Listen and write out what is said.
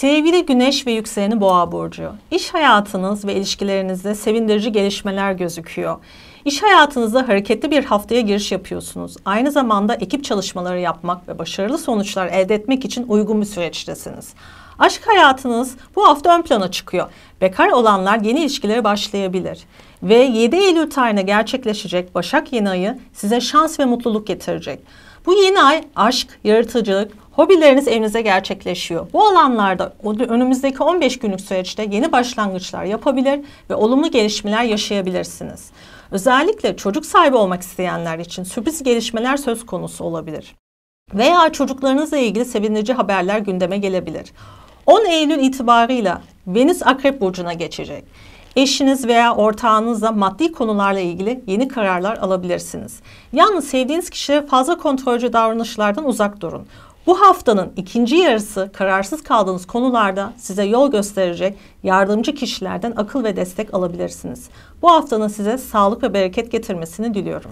Sevgili Güneş ve yükseleni Boğa burcu. İş hayatınız ve ilişkilerinizde sevindirici gelişmeler gözüküyor. İş hayatınızda hareketli bir haftaya giriş yapıyorsunuz. Aynı zamanda ekip çalışmaları yapmak ve başarılı sonuçlar elde etmek için uygun bir süreçtesiniz. Aşk hayatınız bu hafta ön plana çıkıyor. Bekar olanlar yeni ilişkilere başlayabilir. Ve 7 Eylül tarihine gerçekleşecek Başak yeni ayı size şans ve mutluluk getirecek. Bu yeni ay aşk, yaratıcılık, Hobileriniz evinize gerçekleşiyor. Bu alanlarda önümüzdeki 15 günlük süreçte yeni başlangıçlar yapabilir ve olumlu gelişmeler yaşayabilirsiniz. Özellikle çocuk sahibi olmak isteyenler için sürpriz gelişmeler söz konusu olabilir. Veya çocuklarınızla ilgili sevinici haberler gündeme gelebilir. 10 Eylül itibarıyla Venüs Akrep Burcu'na geçecek. Eşiniz veya ortağınızla maddi konularla ilgili yeni kararlar alabilirsiniz. Yalnız sevdiğiniz kişiye fazla kontrolcü davranışlardan uzak durun. Bu haftanın ikinci yarısı kararsız kaldığınız konularda size yol gösterecek yardımcı kişilerden akıl ve destek alabilirsiniz. Bu haftanın size sağlık ve bereket getirmesini diliyorum.